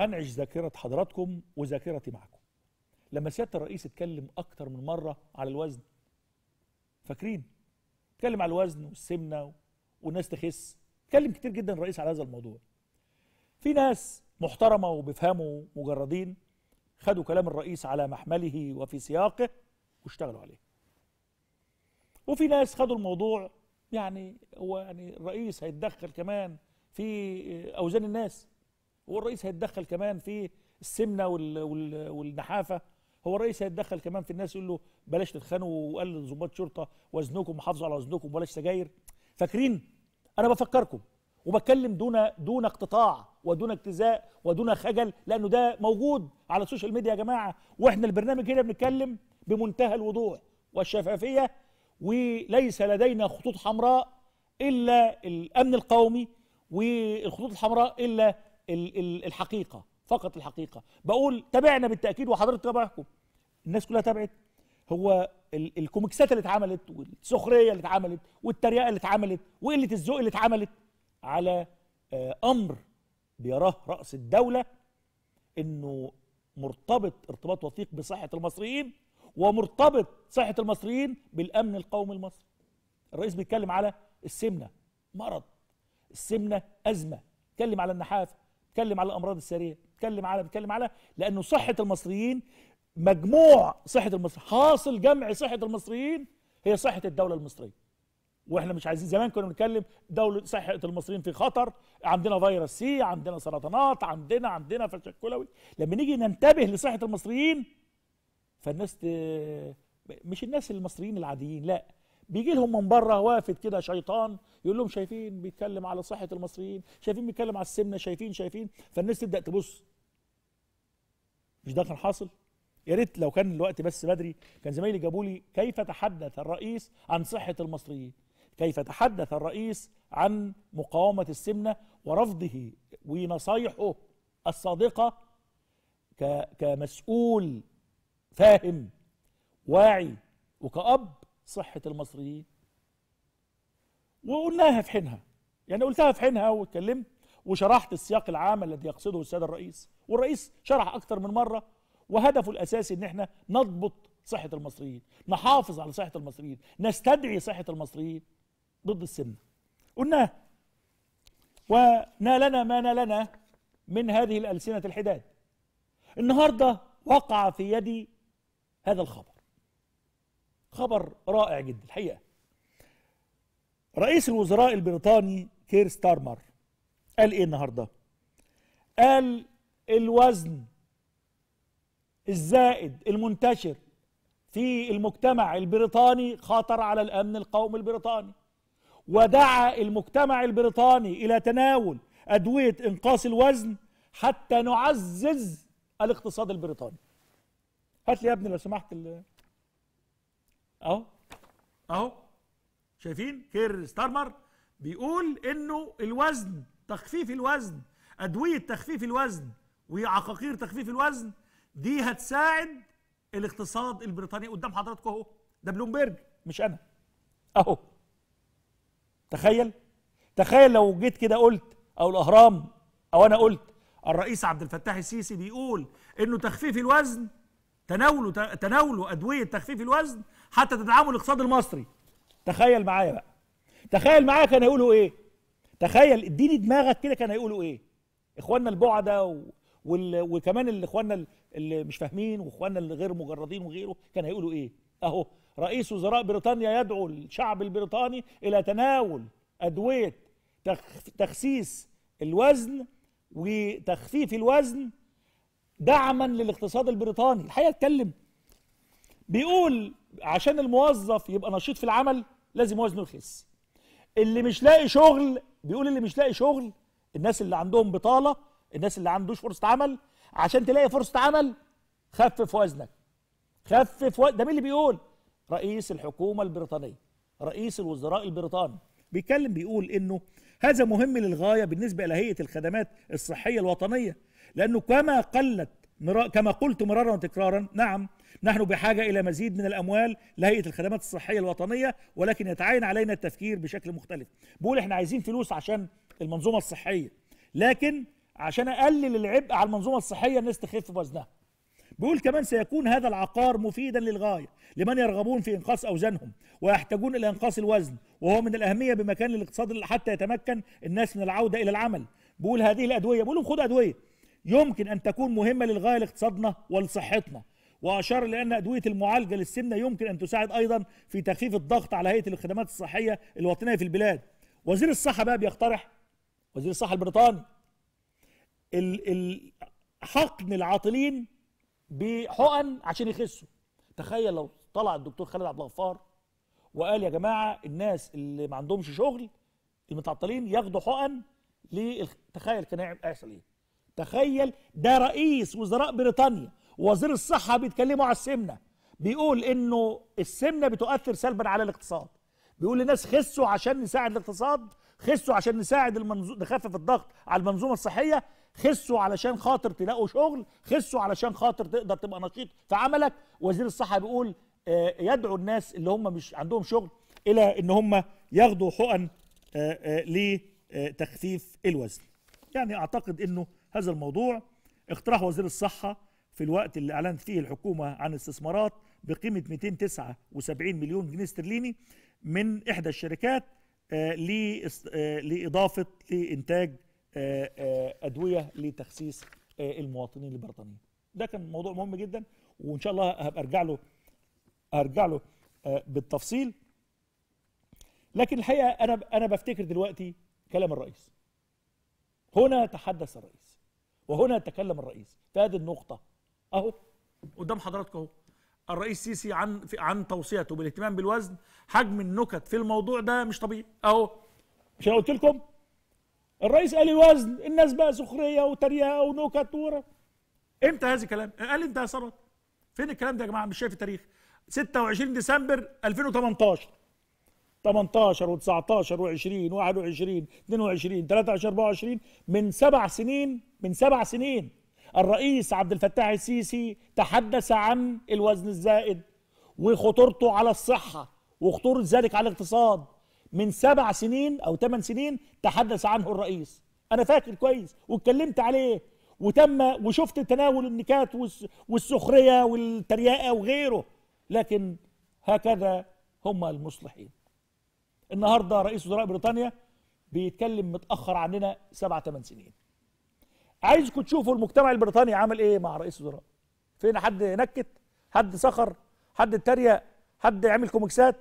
أنعش ذاكرة حضراتكم وذاكرتي معكم لما سيادة الرئيس اتكلم أكتر من مرة على الوزن فاكرين اتكلم على الوزن والسمنة والناس تخس اتكلم كتير جدا الرئيس على هذا الموضوع في ناس محترمة وبيفهموا مجردين خدوا كلام الرئيس على محمله وفي سياقه واشتغلوا عليه وفي ناس خدوا الموضوع يعني هو يعني الرئيس هيتدخل كمان في اوزان الناس هو الرئيس هيتدخل كمان في السمنه والنحافه هو الرئيس هيتدخل كمان في الناس يقول له بلاش تتخانوا وقال لظباط شرطه وزنكم وحافظوا على وزنكم بلاش سجاير فاكرين انا بفكركم وبتكلم دون دون اقتطاع ودون اجتزاء ودون خجل لانه ده موجود على السوشيال ميديا يا جماعه واحنا البرنامج هنا بنتكلم بمنتهى الوضوح والشفافيه وليس لدينا خطوط حمراء الا الامن القومي والخطوط الحمراء الا الحقيقه فقط الحقيقه بقول تابعنا بالتاكيد وحضرتك تابعكم الناس كلها تابعت هو الكوميكسات اللي اتعملت والسخريه اللي اتعملت والتريقه اللي اتعملت وقله الذوق اللي اتعملت على آه، امر بيراه راس الدوله انه مرتبط ارتباط وثيق بصحه المصريين ومرتبط صحه المصريين بالامن القومي المصري الرئيس بيتكلم على السمنه مرض السمنه ازمه اتكلم على النحافه اتكلم على الامراض الساريه اتكلم على اتكلم على لانه صحه المصريين مجموع صحه المصريين حاصل جمع صحه المصريين هي صحه الدوله المصريه واحنا مش عايزين زمان كنا بنتكلم دوله صحه المصريين في خطر عندنا فيروس سي عندنا سرطانات عندنا عندنا فشل كلوي لما نيجي ننتبه لصحه المصريين فالناس مش الناس المصريين العاديين لا بيجي لهم من بره وافد كده شيطان يقول لهم شايفين بيتكلم على صحه المصريين شايفين بيتكلم على السمنه شايفين شايفين فالناس تبدا تبص مش ده كان حاصل يا ريت لو كان الوقت بس بدري كان زمايلي جابوا لي كيف تحدث الرئيس عن صحه المصريين كيف تحدث الرئيس عن مقاومه السمنه ورفضه ونصايحه الصادقه كمسؤول فاهم واعي وكأب صحة المصريين وقلناها في حينها يعني قلتها في حينها واتكلمت وشرحت السياق العام الذي يقصده السادة الرئيس والرئيس شرح أكثر من مرة وهدفه الأساسي إن احنا نضبط صحة المصريين نحافظ على صحة المصريين نستدعي صحة المصريين ضد السمنة قلناها ونالنا ما نالنا من هذه الألسنة الحداد النهاردة وقع في يدي هذا الخبر خبر رائع جدا الحقيقه رئيس الوزراء البريطاني كير ستارمر قال ايه النهارده قال الوزن الزائد المنتشر في المجتمع البريطاني خطر على الامن القومي البريطاني ودعا المجتمع البريطاني الى تناول ادويه انقاص الوزن حتى نعزز الاقتصاد البريطاني هات لي يا ابني لو سمحت اهو اهو شايفين كير ستارمر بيقول انه الوزن تخفيف الوزن ادويه تخفيف الوزن وعقاقير تخفيف الوزن دي هتساعد الاقتصاد البريطاني قدام حضراتكم اهو ده بلومبرج مش انا اهو تخيل تخيل لو جيت كده قلت او الاهرام او انا قلت الرئيس عبد الفتاح السيسي بيقول انه تخفيف الوزن تناولوا تناولوا ادويه تخفيف الوزن حتى تدعموا الاقتصاد المصري تخيل معايا بقى تخيل معايا كان هيقولوا ايه تخيل اديني دماغك كده كان هيقولوا ايه اخواننا البعدة و... وال... وكمان الاخواننا اللي مش فاهمين واخواننا اللي غير مجردين وغيره كان هيقولوا ايه اهو رئيس وزراء بريطانيا يدعو الشعب البريطاني الى تناول ادويه تخ... تخسيس الوزن وتخفيف الوزن دعما للاقتصاد البريطاني الحقيقه اتكلم بيقول عشان الموظف يبقى نشيط في العمل لازم وزنه يخس اللي مش لاقي شغل بيقول اللي مش لاقي شغل الناس اللي عندهم بطاله الناس اللي عندوش فرصه عمل عشان تلاقي فرصه عمل خفف وزنك خفف وزنك ده مين اللي بيقول رئيس الحكومه البريطانيه رئيس الوزراء البريطاني بيتكلم بيقول انه هذا مهم للغايه بالنسبه لهيئه الخدمات الصحيه الوطنيه لأنه كما قلت كما قلت مرارا وتكرارا نعم نحن بحاجة إلى مزيد من الأموال لهيئة الخدمات الصحية الوطنية ولكن يتعين علينا التفكير بشكل مختلف بقول إحنا عايزين فلوس عشان المنظومة الصحية لكن عشان أقلل العبء على المنظومة الصحية الناس تخف وزنها بيقول كمان سيكون هذا العقار مفيدا للغاية لمن يرغبون في إنقاص أوزانهم ويحتاجون إلى إنقاص الوزن وهو من الأهمية بمكان الاقتصاد حتى يتمكن الناس من العودة إلى العمل بيقول هذه الأدوية بيقول خد أدوية يمكن أن تكون مهمة للغاية لاقتصادنا ولصحتنا وأشار لأن أدوية المعالجة للسمنة يمكن أن تساعد أيضا في تخفيف الضغط على هيئة الخدمات الصحية الوطنية في البلاد وزير الصحة بقى بيقترح وزير الصحة البريطاني حقن العاطلين بحقن عشان يخسوا تخيل لو طلع الدكتور خالد عبد الغفار وقال يا جماعه الناس اللي ما عندهمش شغل المتعطلين ياخدوا حقن تخيل كان هيحصل ايه تخيل ده رئيس وزراء بريطانيا وزير الصحة بيتكلموا على السمنة بيقول انه السمنة بتؤثر سلبا على الاقتصاد بيقول للناس خسوا عشان نساعد الاقتصاد خسوا عشان نساعد المنظو... نخفف الضغط على المنظومة الصحية خسوا علشان خاطر تلاقوا شغل خسوا علشان خاطر تقدر تبقى نشيط في عملك وزير الصحة بيقول آه، يدعو الناس اللي هم مش عندهم شغل الى ان هم ياخدوا حقن آه، آه، لتخفيف الوزن يعني اعتقد انه هذا الموضوع اقتراح وزير الصحة في الوقت اللي أعلنت فيه الحكومة عن استثمارات بقيمة 279 مليون جنيه استرليني من إحدى الشركات آه، آه، لإضافة لإنتاج آه، أدوية لتخسيس المواطنين البريطانيين ده كان موضوع مهم جدا وإن شاء الله هبقى أرجع له هرجع له بالتفصيل لكن الحقيقة أنا أنا بفتكر دلوقتي كلام الرئيس هنا تحدث الرئيس وهنا تكلم الرئيس في هذه النقطة أهو قدام حضراتكم أهو الرئيس سيسي عن عن توصيته بالاهتمام بالوزن حجم النكت في الموضوع ده مش طبيعي أهو مش أنا قلت لكم الرئيس قال الوزن الناس بقى سخرية وتريقة ونكت ورا امتى هذا الكلام؟ قال يا ثروت فين الكلام ده يا جماعة مش شايف التاريخ 26 ديسمبر 2018 18 و19 و20 21 22 23 24 من سبع سنين من سبع سنين الرئيس عبد الفتاح السيسي تحدث عن الوزن الزائد وخطورته على الصحة وخطورة ذلك على الاقتصاد من سبع سنين أو ثمان سنين تحدث عنه الرئيس أنا فاكر كويس واتكلمت عليه وتم وشفت تناول النكات والسخرية والتريقة وغيره لكن هكذا هم المصلحين النهارده رئيس وزراء بريطانيا بيتكلم متاخر عننا سبع ثمان سنين عايزكم تشوفوا المجتمع البريطاني عمل ايه مع رئيس وزراء فين حد نكت حد سخر حد اتريق حد عمل كوميكسات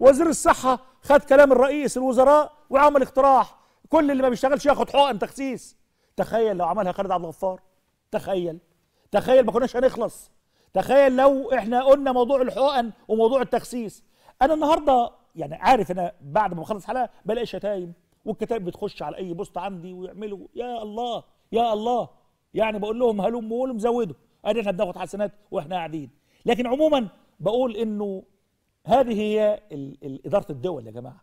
وزير الصحه خد كلام الرئيس الوزراء وعمل اقتراح كل اللي ما بيشتغلش ياخد حقن تخسيس تخيل لو عملها خالد عبد الغفار تخيل تخيل ما كناش هنخلص تخيل لو احنا قلنا موضوع الحقن وموضوع التخسيس انا النهارده يعني عارف انا بعد ما بخلص حلقه بلاقي شتايم والكتاب بتخش على اي بوست عندي ويعملوا يا الله يا الله يعني بقول لهم هلم وقولهم زودوا ادي احنا بناخد حسنات واحنا قاعدين لكن عموما بقول انه هذه هي اداره الدول يا جماعه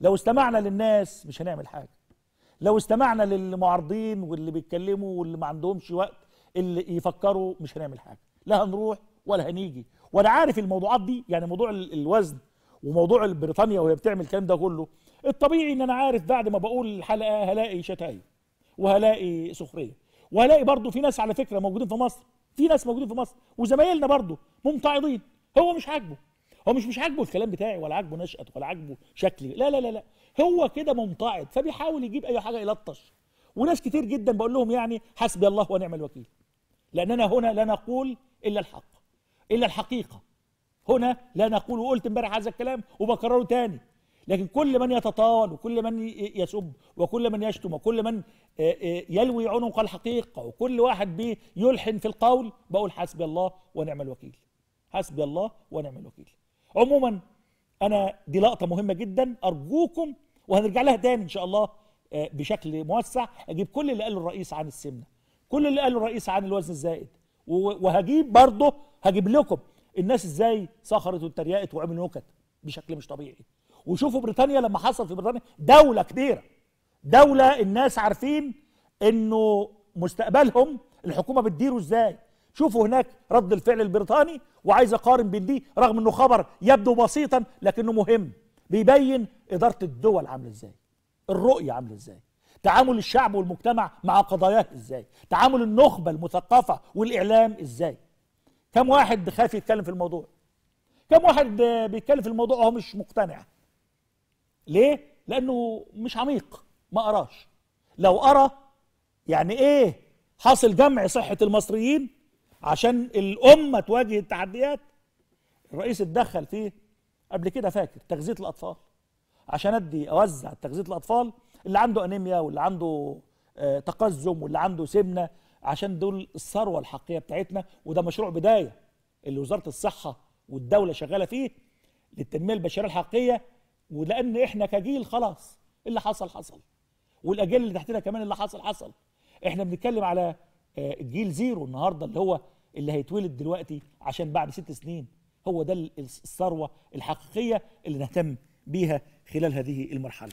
لو استمعنا للناس مش هنعمل حاجه لو استمعنا للمعارضين واللي بيتكلموا واللي ما عندهمش وقت اللي يفكروا مش هنعمل حاجه لا هنروح ولا هنيجي وانا عارف الموضوعات دي يعني موضوع الوزن وموضوع بريطانيا وهي بتعمل الكلام ده كله الطبيعي ان انا عارف بعد ما بقول الحلقه هلاقي شتايم وهلاقي سخريه وهلاقي برضه في ناس على فكره موجودين في مصر في ناس موجودين في مصر وزمايلنا برضه ممتعضين هو مش عاجبه هو مش مش عاجبه الكلام بتاعي ولا عاجبه نشأته ولا عاجبه شكلي لا لا لا لا هو كده ممتعض فبيحاول يجيب اي حاجه يلطش وناس كتير جدا بقول لهم يعني حسبي الله ونعم الوكيل لاننا هنا لا نقول الا الحق الا الحقيقه هنا لا نقول وقلت امبارح هذا الكلام وبكرره تاني لكن كل من يتطاول وكل من يسب وكل من يشتم وكل من آه، آه، يلوي عنق الحقيقة وكل واحد بيلحن في القول بقول حسبي الله ونعم الوكيل حسبي الله ونعم الوكيل عموما أنا دي لقطة مهمة جدا أرجوكم وهنرجع لها تاني إن شاء الله آه، بشكل موسع أجيب كل اللي قاله الرئيس عن السمنة كل اللي قاله الرئيس عن الوزن الزائد وهجيب برضه هجيب لكم الناس ازاي سخرت واتريقت وعملوا نكت بشكل مش طبيعي وشوفوا بريطانيا لما حصل في بريطانيا دوله كبيره دوله الناس عارفين انه مستقبلهم الحكومه بتديره ازاي شوفوا هناك رد الفعل البريطاني وعايز اقارن بين دي رغم انه خبر يبدو بسيطا لكنه مهم بيبين اداره الدول عامله ازاي الرؤيه عامله ازاي تعامل الشعب والمجتمع مع قضاياه ازاي تعامل النخبه المثقفه والاعلام ازاي كم واحد خايف يتكلم في الموضوع كم واحد بيتكلم في الموضوع وهو مش مقتنع ليه لانه مش عميق ما قراش لو قرا يعني ايه حاصل جمع صحه المصريين عشان الامه تواجه التحديات الرئيس اتدخل فيه قبل كده فاكر تغذيه الاطفال عشان ادي اوزع تغذيه الاطفال اللي عنده انيميا واللي عنده آه، تقزم واللي عنده سمنه عشان دول الثروه الحقيقيه بتاعتنا وده مشروع بدايه اللي وزاره الصحه والدوله شغاله فيه للتنميه البشريه الحقيقيه ولان احنا كجيل خلاص اللي حصل حصل والاجيال اللي تحتنا كمان اللي حصل حصل احنا بنتكلم على آه، جيل زيرو النهارده اللي هو اللي هيتولد دلوقتي عشان بعد ست سنين هو ده الثروه الحقيقيه اللي نهتم بيها خلال هذه المرحله